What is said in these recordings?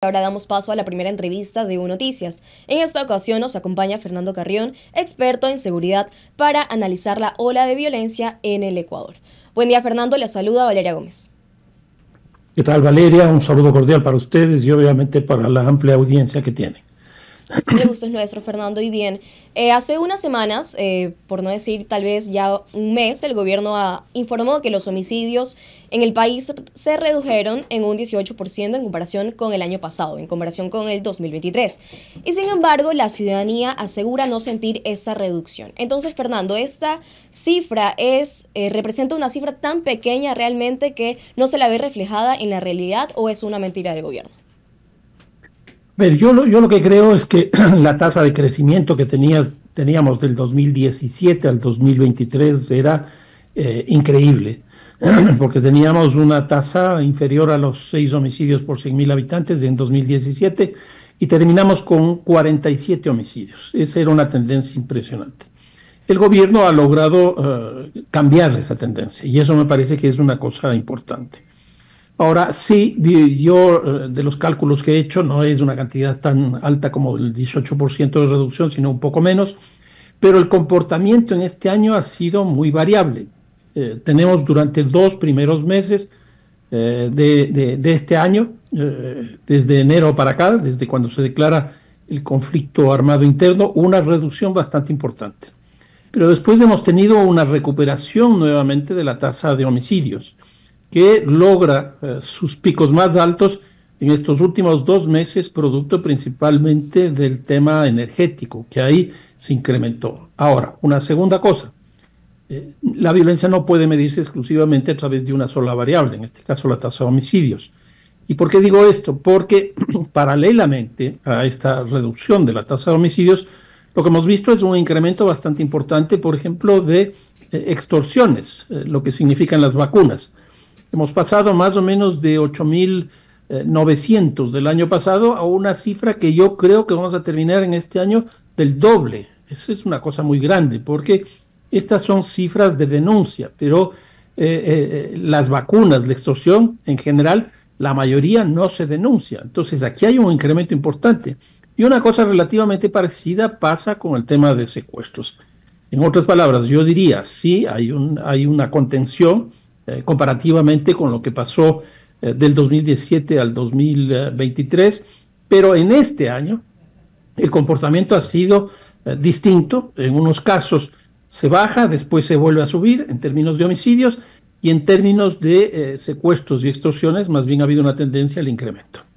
Ahora damos paso a la primera entrevista de U Noticias. En esta ocasión nos acompaña Fernando Carrión, experto en seguridad, para analizar la ola de violencia en el Ecuador. Buen día Fernando, le saluda Valeria Gómez. ¿Qué tal Valeria? Un saludo cordial para ustedes y obviamente para la amplia audiencia que tiene el gusto es nuestro, Fernando. Y bien, eh, hace unas semanas, eh, por no decir tal vez ya un mes, el gobierno ha informó que los homicidios en el país se redujeron en un 18% en comparación con el año pasado, en comparación con el 2023. Y sin embargo, la ciudadanía asegura no sentir esa reducción. Entonces, Fernando, esta cifra es eh, representa una cifra tan pequeña realmente que no se la ve reflejada en la realidad o es una mentira del gobierno yo, lo, yo lo que creo es que la tasa de crecimiento que teníamos del 2017 al 2023 era eh, increíble, porque teníamos una tasa inferior a los 6 homicidios por 100.000 habitantes en 2017 y terminamos con 47 homicidios. Esa era una tendencia impresionante. El gobierno ha logrado eh, cambiar esa tendencia y eso me parece que es una cosa importante. Ahora sí, yo eh, de los cálculos que he hecho no es una cantidad tan alta como el 18% de reducción, sino un poco menos, pero el comportamiento en este año ha sido muy variable. Eh, tenemos durante los dos primeros meses eh, de, este año, desde enero para acá, desde cuando se declara el conflicto armado interno, una reducción bastante importante. Pero después hemos tenido una recuperación nuevamente de la tasa de homicidios que logra eh, sus picos más altos en estos últimos dos meses, producto principalmente del tema energético, que ahí se incrementó. Ahora, una segunda cosa, eh, la violencia no puede medirse exclusivamente a través de una sola variable, en este caso la tasa de homicidios. ¿Y por qué digo esto? Porque paralelamente a esta reducción de la tasa de homicidios, lo que hemos visto es un incremento bastante importante, por ejemplo, de eh, extorsiones, lo que significan las vacunas. Hemos pasado más o menos de 8.900 eh, del año pasado a una cifra que yo creo que vamos a terminar en este año del doble. Eso es una cosa muy grande porque estas son cifras de denuncia, pero eh, eh, las vacunas, la extorsión en general, la mayoría no se denuncia. Entonces aquí hay un incremento importante. Y una cosa relativamente parecida pasa con el tema de secuestros. En otras palabras, yo diría, sí, hay una contención, eh, comparativamente con lo que pasó eh, del 2017 al 2023, pero en este año el comportamiento ha sido eh, distinto. En unos casos se baja, después se vuelve a subir en términos de homicidios y en términos de secuestros y extorsiones, más bien ha habido una tendencia al incremento.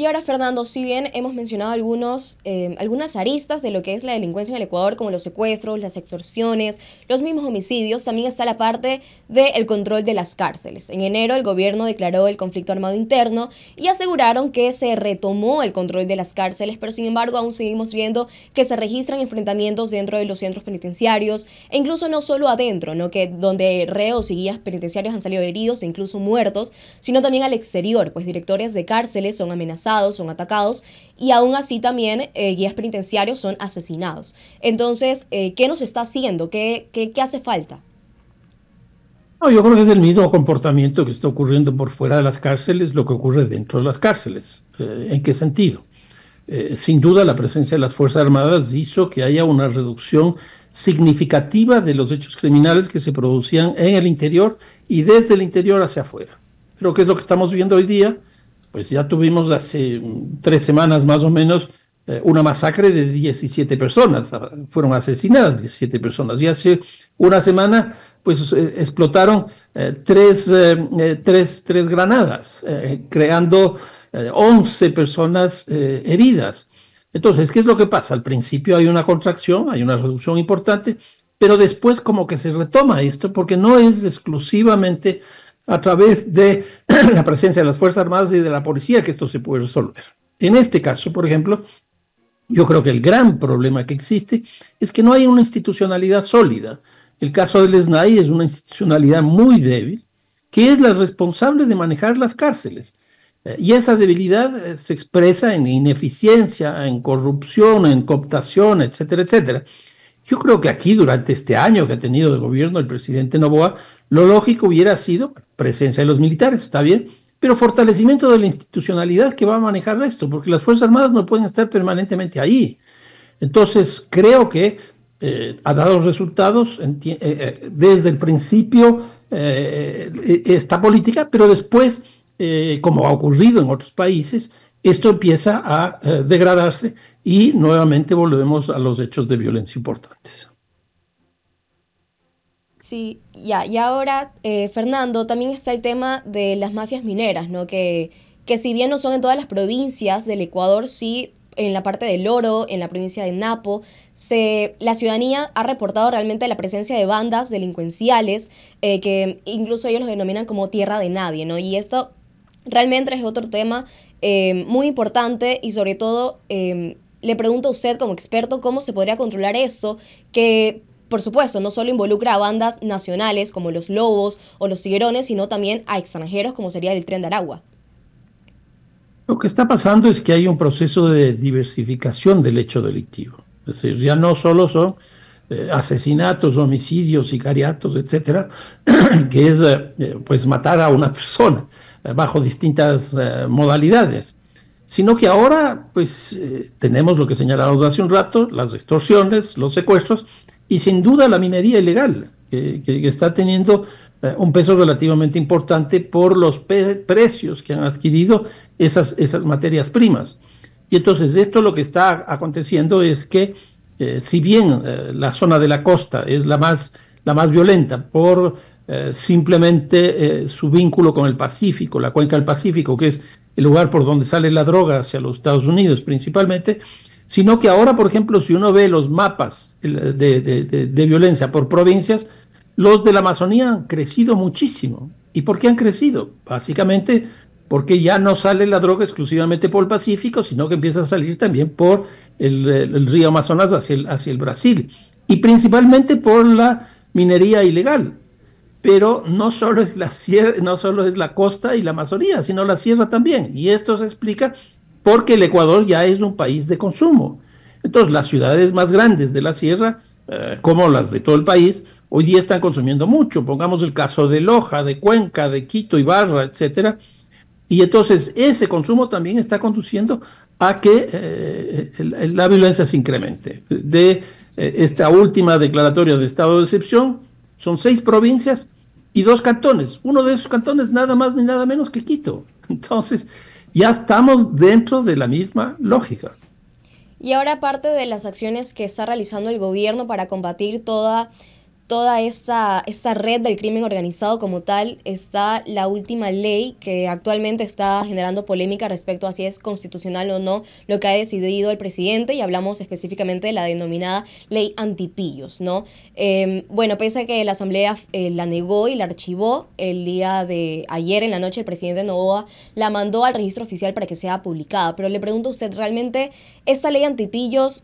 Y ahora, Fernando, si bien hemos mencionado algunos, eh, algunas aristas de lo que es la delincuencia en el Ecuador, como los secuestros, las extorsiones, los mismos homicidios, también está la parte del control de las cárceles. En enero, el gobierno declaró el conflicto armado interno y aseguraron que se retomó el control de las cárceles, pero sin embargo, aún seguimos viendo que se registran enfrentamientos dentro de los centros penitenciarios, e incluso no solo adentro, ¿no? que donde reos y guías penitenciarios han salido heridos e incluso muertos, sino también al exterior, pues directores de cárceles son amenazados son atacados y aún así también eh, guías penitenciarios son asesinados. Entonces, eh, ¿qué nos está haciendo? ¿Qué, qué, hace falta? yo creo que es el mismo comportamiento que está ocurriendo por fuera de las cárceles, lo que ocurre dentro de las cárceles. Eh, ¿En qué sentido? sin duda, la presencia de las Fuerzas Armadas hizo que haya una reducción significativa de los hechos criminales que se producían en el interior y desde el interior hacia afuera. Pero ¿qué es lo que estamos viendo hoy día? Pues ya tuvimos hace mm, tres semanas más o menos eh, una masacre de 17 personas, ah, fueron asesinadas 17 personas. Y hace una semana, pues eh, explotaron eh, tres, tres, tres, granadas, creando 11 personas heridas. Entonces, ¿qué es lo que pasa? Al principio hay una contracción, hay una reducción importante, pero después como que se retoma esto porque no es exclusivamente a través de la presencia de las Fuerzas Armadas y de la policía que esto se puede resolver. En este caso, por ejemplo, yo creo que el gran problema que existe es que no hay una institucionalidad sólida. El caso del SNAI es una institucionalidad muy débil, que es la responsable de manejar las cárceles. Eh, y esa debilidad eh, se expresa en ineficiencia, en corrupción, en cooptación, etcétera, etcétera. Yo creo que aquí, durante este año que ha tenido de gobierno el presidente Novoa, lo lógico hubiera sido presencia de los militares, está bien, pero fortalecimiento de la institucionalidad que va a manejar esto, porque las Fuerzas Armadas no pueden estar permanentemente ahí. Entonces, creo que eh, ha dado resultados eh, eh, desde el principio e-, esta política, pero después, como ha ocurrido en otros países, esto empieza a degradarse y nuevamente volvemos a los hechos de violencia importantes. Sí, ya, y ahora, eh, Fernando, también está el tema de las mafias mineras, ¿no? Que, que si bien no son en todas las provincias del Ecuador, sí en la parte del Oro, en la provincia de Napo, se, la ciudadanía ha reportado realmente la presencia de bandas delincuenciales eh, que incluso ellos los denominan como tierra de nadie, ¿no? Y esto realmente es otro tema eh, muy importante y sobre todo... le pregunto a usted como experto cómo se podría controlar esto, que por supuesto, no solo involucra a bandas nacionales como los Lobos o los Tiguerones, sino también a extranjeros como sería el Tren de Aragua. Lo que está pasando es que hay un proceso de diversificación del hecho delictivo. Es decir, ya no solo son eh, asesinatos, homicidios, sicariatos, etcétera, que es eh, eh, pues matar a una persona bajo distintas modalidades, sino que ahora pues tenemos lo que señalamos hace un rato, las extorsiones, los secuestros, y sin duda la minería ilegal, que, está teniendo eh, un peso relativamente importante por los precios que han adquirido esas, esas materias primas. Y entonces esto lo que está aconteciendo es que eh, si bien eh, la zona de la costa es la más, la más violenta por simplemente su vínculo con el Pacífico, la cuenca del Pacífico, que es el lugar por donde sale la droga hacia los Estados Unidos principalmente, sino que ahora, por ejemplo, si uno ve los mapas de, violencia por provincias, los de la Amazonía han crecido muchísimo. ¿Y por qué han crecido? Básicamente porque ya no sale la droga exclusivamente por el Pacífico, sino que empieza a salir también por el, río Amazonas hacia el, hacia el Brasil, y principalmente por la minería ilegal. Pero no solo, es la no solo es la costa y la Amazonía, sino la sierra también. Y esto se explica porque el Ecuador ya es un país de consumo. Entonces, las ciudades más grandes de la sierra, eh, como las de todo el país, hoy día están consumiendo mucho. Pongamos el caso de Loja, de Cuenca, de Quito, y Barra, etcétera. Y entonces ese consumo también está conduciendo a que eh, la violencia se incremente. De eh, esta última declaratoria de estado de excepción, son seis provincias y dos cantones. Uno de esos cantones nada más ni nada menos que Quito. Entonces, ya estamos dentro de la misma lógica. Y ahora parte de las acciones que está realizando el gobierno para combatir toda toda esta, esta red del crimen organizado como tal está la última ley que actualmente está generando polémica respecto a si es constitucional o no lo que ha decidido el presidente y hablamos específicamente de la denominada ley antipillos, ¿no? Em, bueno, pese a que la Asamblea eh, la negó y la archivó el día de ayer en la noche, el presidente Novoa la mandó al registro oficial para que sea publicada, pero le pregunto a usted, ¿realmente esta ley antipillos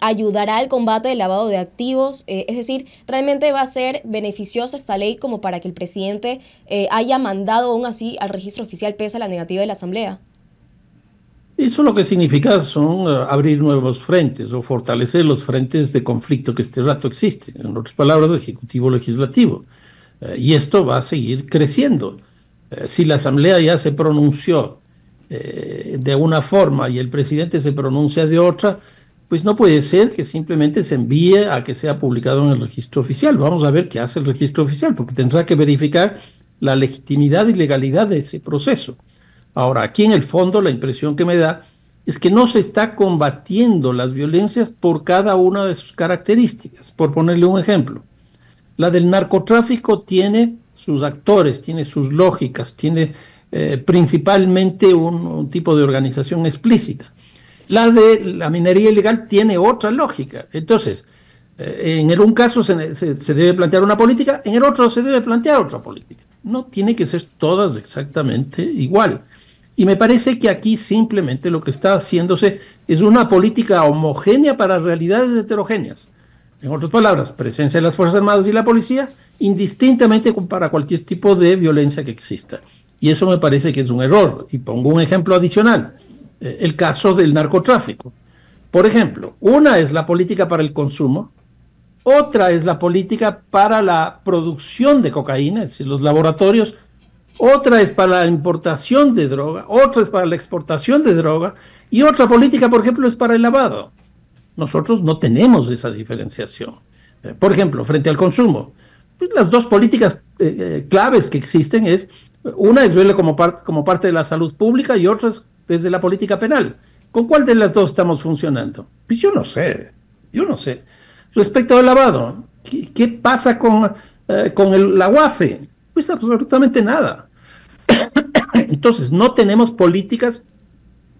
ayudará al combate del lavado de activos, eh, es decir, realmente va a ser beneficiosa esta ley como para que el presidente eh, haya mandado aún así al registro oficial pese a la negativa de la Asamblea. Eso lo que significa son eh, abrir nuevos frentes o fortalecer los frentes de conflicto que este rato existe. en otras palabras, ejecutivo-legislativo. y esto va a seguir creciendo. si la Asamblea ya se pronunció de una forma y el presidente se pronuncia de otra, pues no puede ser que simplemente se envíe a que sea publicado en el registro oficial. Vamos a ver qué hace el registro oficial, porque tendrá que verificar la legitimidad y legalidad de ese proceso. Ahora, aquí en el fondo la impresión que me da es que no se está combatiendo las violencias por cada una de sus características. Por ponerle un ejemplo, la del narcotráfico tiene sus actores, tiene sus lógicas, tiene eh, principalmente un tipo de organización explícita la de la minería ilegal tiene otra lógica. Entonces, eh, en el un caso se, debe plantear una política, en el otro se debe plantear otra política. No tiene que ser todas exactamente igual. Y me parece que aquí simplemente lo que está haciéndose es una política homogénea para realidades heterogéneas. En otras palabras, presencia de las Fuerzas Armadas y la policía, indistintamente para cualquier tipo de violencia que exista. Y eso me parece que es un error. Y pongo un ejemplo adicional. Eh, el caso del narcotráfico. Por ejemplo, una es la política para el consumo, otra es la política para la producción de cocaína, es los laboratorios, otra es para la importación de droga, otra es para la exportación de droga y otra política, por ejemplo, es para el lavado. Nosotros no tenemos esa diferenciación. Eh, por ejemplo, frente al consumo, pues, las dos políticas eh, claves que existen es, una es verlo como, como parte de la salud pública y otra es desde la política penal. ¿Con cuál de las dos estamos funcionando? Pues yo no sé, yo no sé. Respecto al lavado, ¿qué, pasa con, eh, con el, la UAFE? Pues absolutamente nada. Entonces, no tenemos políticas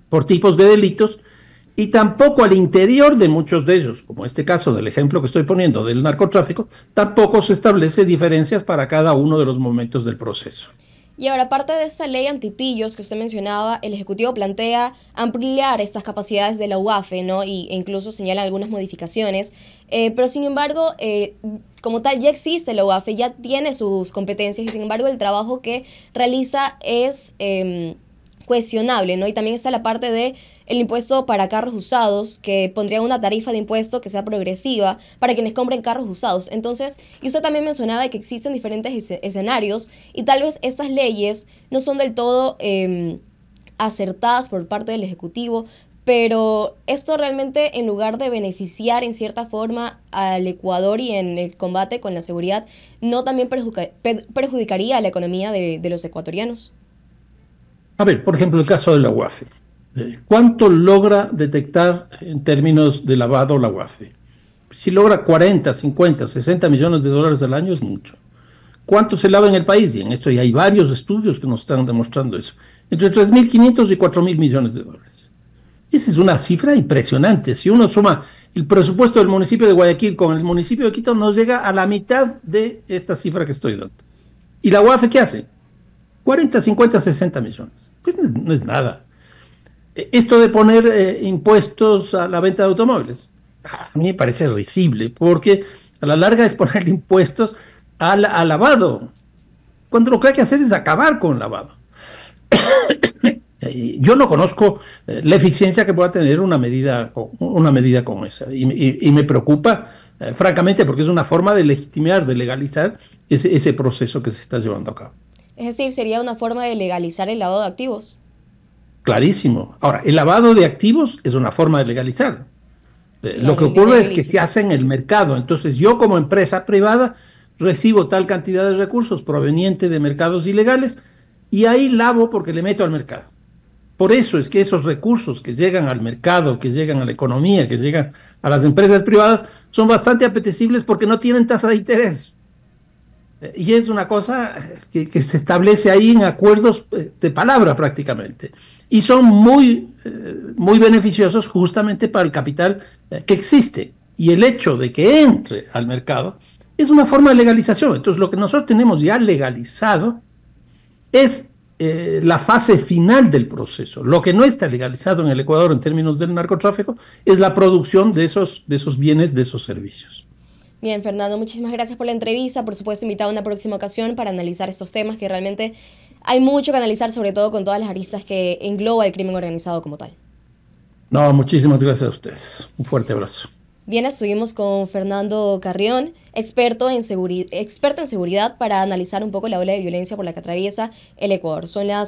por tipos de delitos y tampoco al interior de muchos de ellos, como este caso del ejemplo que estoy poniendo del narcotráfico, tampoco se establece diferencias para cada uno de los momentos del proceso. Y ahora, aparte de esta ley antipillos que usted mencionaba, el Ejecutivo plantea ampliar estas capacidades de la UAFE, ¿no? Y, e incluso señala algunas modificaciones. Eh, pero, sin embargo, eh, como tal, ya existe la UAFE, ya tiene sus competencias y, sin embargo, el trabajo que realiza es em, cuestionable, ¿no? Y también está la parte de el impuesto para carros usados, que pondría una tarifa de impuesto que sea progresiva para quienes compren carros usados. Entonces, y usted también mencionaba que existen diferentes escenarios y tal vez estas leyes no son del todo em, acertadas por parte del Ejecutivo, pero esto realmente en lugar de beneficiar en cierta forma al Ecuador y en el combate con la seguridad, no también perjudicaría a la economía de, de, los ecuatorianos. A ver, por ejemplo, el caso de la UAFE. Eh, ¿Cuánto logra detectar en términos de lavado la UAFE? Si logra 40, 50, 60 millones de dólares al año es mucho. ¿Cuánto se lava en el país? Y en esto ya hay varios estudios que nos están demostrando eso. Entre 3.500 y 4.000 millones de dólares. Esa es una cifra impresionante. Si uno suma el presupuesto del municipio de Guayaquil con el municipio de Quito, nos llega a la mitad de esta cifra que estoy dando. ¿Y la UAFE qué hace? 40, 50, 60 millones. Pues no es nada. Esto de poner eh, impuestos a la venta de automóviles, a mí me parece risible, porque a la larga es poner impuestos al, lavado, cuando lo que hay que hacer es acabar con el lavado. Yo no conozco eh, la eficiencia que pueda tener una medida, una medida como esa. Y, me preocupa, eh, francamente, porque es una forma de legitimar, de legalizar ese proceso que se está llevando a cabo. Es decir, sería una forma de legalizar el lavado de activos. Clarísimo. Ahora, el lavado de activos es una forma de legalizar. Eh, lo que ocurre es que se hace en el mercado. Entonces yo como empresa privada recibo tal cantidad de recursos provenientes de mercados ilegales y ahí lavo porque le meto al mercado. Por eso es que esos recursos que llegan al mercado, que llegan a la economía, que llegan a las empresas privadas, son bastante apetecibles porque no tienen tasa de interés. Eh, y es una cosa eh, que, se establece ahí en acuerdos eh, de palabra prácticamente. Y son muy, muy beneficiosos justamente para el capital que existe. Y el hecho de que entre al mercado es una forma de legalización. Entonces lo que nosotros tenemos ya legalizado es la fase final del proceso. Lo que no está legalizado en el Ecuador en términos del narcotráfico es la producción de esos, de esos bienes, de esos servicios. Bien, Fernando, muchísimas gracias por la entrevista. Por supuesto, invitado a una próxima ocasión para analizar estos temas que realmente hay mucho que analizar, sobre todo con todas las aristas que engloba el crimen organizado como tal. No, muchísimas gracias a ustedes. Un fuerte abrazo. Bien, estuvimos con Fernando Carrión, experto en, experto en seguridad, para analizar un poco la ola de violencia por la que atraviesa el Ecuador. Son las